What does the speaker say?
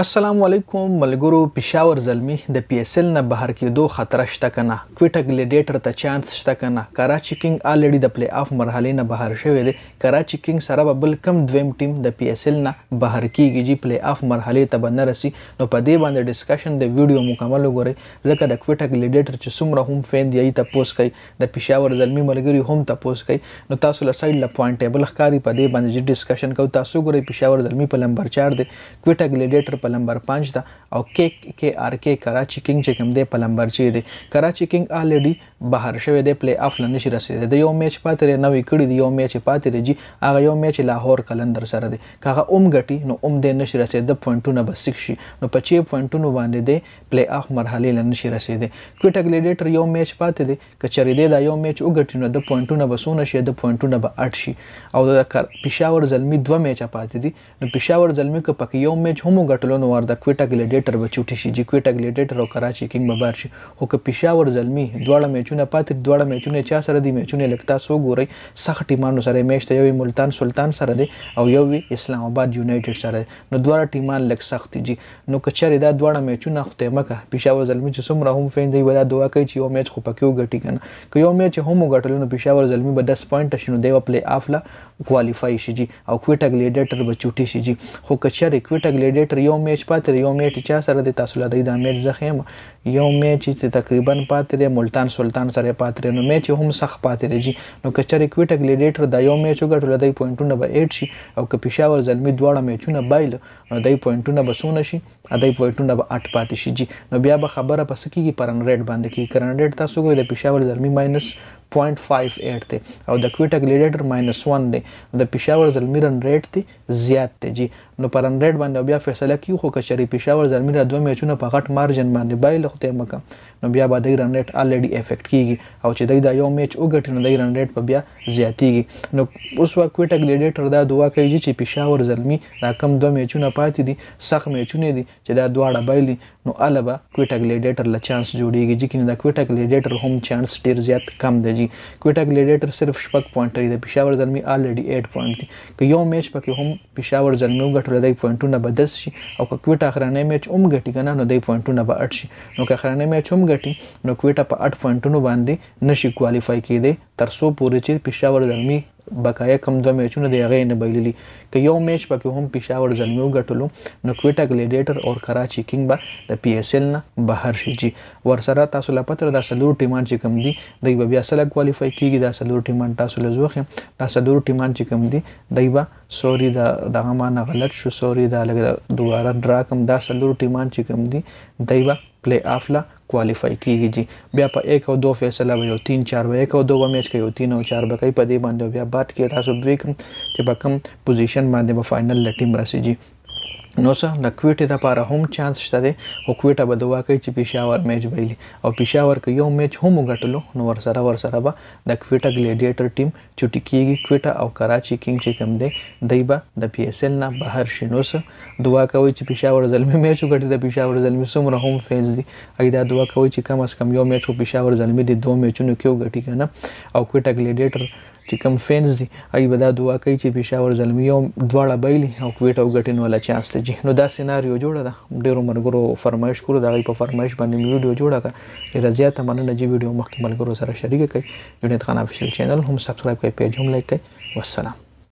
السلام علیکم ملګرو پېښور زلمی د پی ایس ایل نه بهر کېدو خطر شته کنه کوټه ګلیډیټر ته چانس شته کنه کراچي کینګ الریډي د پلی آف مرحله نه بهر شوی دی کراچي کینګ سره به بل کم دویم ټیم د پی ایس ایل نه بهر کیږي چې پلی آف مرحله ته باندې رسی نو په دې باندې ډیسکشن د ویډیو مکمل وګورئ ځکه د کوټه ګلیډیټر چې څومره هم فین دی ای ته پوس کوي د پېښور زلمی ملګری هم ته پوس کوي نو تاسو له سایډ له پوینټ ټیبل ښکاری په دې باندې ډیسکشن کوو تاسو ګورئ پېښور زلمی په نمبر 4 دی کوټه ګلیډیټر په نمبر 5 ده او کې کې آر کې کراچي کینګ چې کوم دی په نمبر 6 دی کراچي کینګ الډي بهر شوی دی پلی اف لنه شي رسیدي د یو میچ پاتره نوې کړي دی یو میچ پاتره جی هغه یو میچ لاهور کلندر سره دی کاغه اوم غټي نو اوم دې نشي رسیدي پوینټونه بس 6 شي نو په 6 پوینټونو باندې دی پلی اف مرحله لنه شي رسیدي کوټه ګلیډیټر یو میچ پاتې دی کچری دی دا یو میچ وګټي نو د پوینټونو بسونه شي د پوینټونو به 8 شي او د پېښور زلمی دوه میچ پاتې دي نو پېښور زلمی که پکې یو میچ هم وګټل کلونو وار د کوټا ګلیډیټر به چوټي شي چې کوټا ګلیډیټر او کراچي کینګ به بار شي خو که پېښور زلمی دواړه میچونه پاتې دواړه میچونه چا سره دي میچونه لکتا سو ګوري سخت ټیمانو سره میچ ته یو ملتان سلطان سره دي او یو اسلام آباد یونایټډ سره نو دواړه ټیمان لک سخت دي نو کچره دا دواړه میچونه ختمه کا پېښور زلمی چې څومره هم فین دی ودا دعا کوي چې یو میچ خو پکې وګټي کنه که یو میچ هم وګټل نو پېښور زلمی به 10 پوینټ شینو دی پلی آف لا کوالیفای شي او کوټا ګلیډیټر به چوټي شي خو کچره کوټا ګلیډیټر یو میچ پاتې یو میچ چا سره د تاسو لدی دا میچ زه خیم یو میچ چې تقریبا پاتې ملتان سلطان سره پاتې نو میچ هم سخ پاتې جی نو کچری کوټه ګلیډیټر دا یو میچ وګټل لدی پوینټونه به 8 شي او که پېښور زلمی دواړه میچونه بایل نو دای پوینټونه به سونه شي دای پوینټونه به 8 پاتې شي جی نو بیا به خبره پس کیږي پرن ریټ باندې کی کرن ریټ تاسو ګوي د پېښور زلمی ماينس 0.58 دی او د کوټا ګلیډیټر -1 دی د پېښور زلمی رن ریټ دی زیات دی جی نو پر رن ریټ باندې بیا فیصله کیو خو کچري پېښور زلمی را دوه میچونه په غټ مارجن باندې بایل خو ته مکه نو بیا به د رن ریټ الریډي افیکټ کیږي او چې دا یو میچ وګټي نو د رن ریټ په بیا زیاتیږي نو اوس وا کوټا ګلیډیټر دا دعا کوي چې پېښور زلمی دا کم دوه میچونه پاتې دي سخت میچونه دي چې دا دواړه بایلي نو البه کوټا ګلیډیټر لا چانس جوړیږي چې کنه دا کوټا ګلیډیټر هم چانس ډیر زیات کم دی جی کوئټه ګلیډیټر صرف شپږ پوینټ لري د پېښور زلمی الریډي 8 پوینټ دي که یو میچ پکې هم پېښور زلمی وګټل دی پوینټونه به 10 شي او که کوئټه اخرانه میچ هم ګټي کنه نو دی پوینټونه به 8 شي نو که اخرانه میچ هم ګټي نو کوئټه په 8 پوینټونو باندې نشي کوالیفای کېده تر څو پورې چې پېښور زلمی بقایا کم دوه میچونه د هغه نه بایللی که یو میچ پکې هم پېښور زلمیو ګټلو نو کوټا ګلیډیټر او کراچي کینګ به د پی اس ایل نه بهر شي جی ورسره تاسو لا پتر د سلور ټیمان چې کم دي دوی به بیا سره کوالیفای کیږي د سلور ټیمان تاسو له زوخه د سلور ټیمان چې کم دي دوی به سوري دا دغه ما نه غلط شو سوري دا لګ دوباره ډرا کم دا سلور ټیمان چې کم دي دوی به پلی آف لا کوالیفای کیږي جی بیا په 1 او 2 فیصله به یو 3 4 به 1 او 2 میچ کې یو 3 او 4 به کوي په دې باندې بیا بات کې تاسو دوی کوم چې په کوم پوزیشن باندې په فائنل لټیم راسي جی نو څه د کوټې د لپاره هم چانس شته دی او کوټه به دوا کوي چې پېښور میچ ویلی او پېښور کې یو میچ هم غټلو نو ور سره ور سره به د کوټه ګلیډیټر ټیم چټي کیږي کوټه او کراچي کینګ چې کوم دی دایبه د پی اس ال نه بهر شینو څه دوا کوي چې پېښور زلمی میچ وګټي د پېښور زلمی سمره هم فیز دی اګه دا دوا کوي چې کم اس کم یو میچ او پېښور زلمی د دوه میچونو کې وګټي کنه او کوټه ګلیډیټر چې کوم فینز دي هغه به دا دعا کوي چې پېښور زلمی او دواړه بیلی او کویټ او ګټن ولا چانس ته جه نو دا سيناریو جوړه ده ډیرو مرګرو فرمایش کړو دا غي په فرمایش باندې ویډیو جوړه ده ډیر زیاته مننه چې ویډیو مخکې ملګرو سره شریک کړئ یونیت خان افیشل چینل هم سبسکرایب کړئ پیج هم لایک کړئ والسلام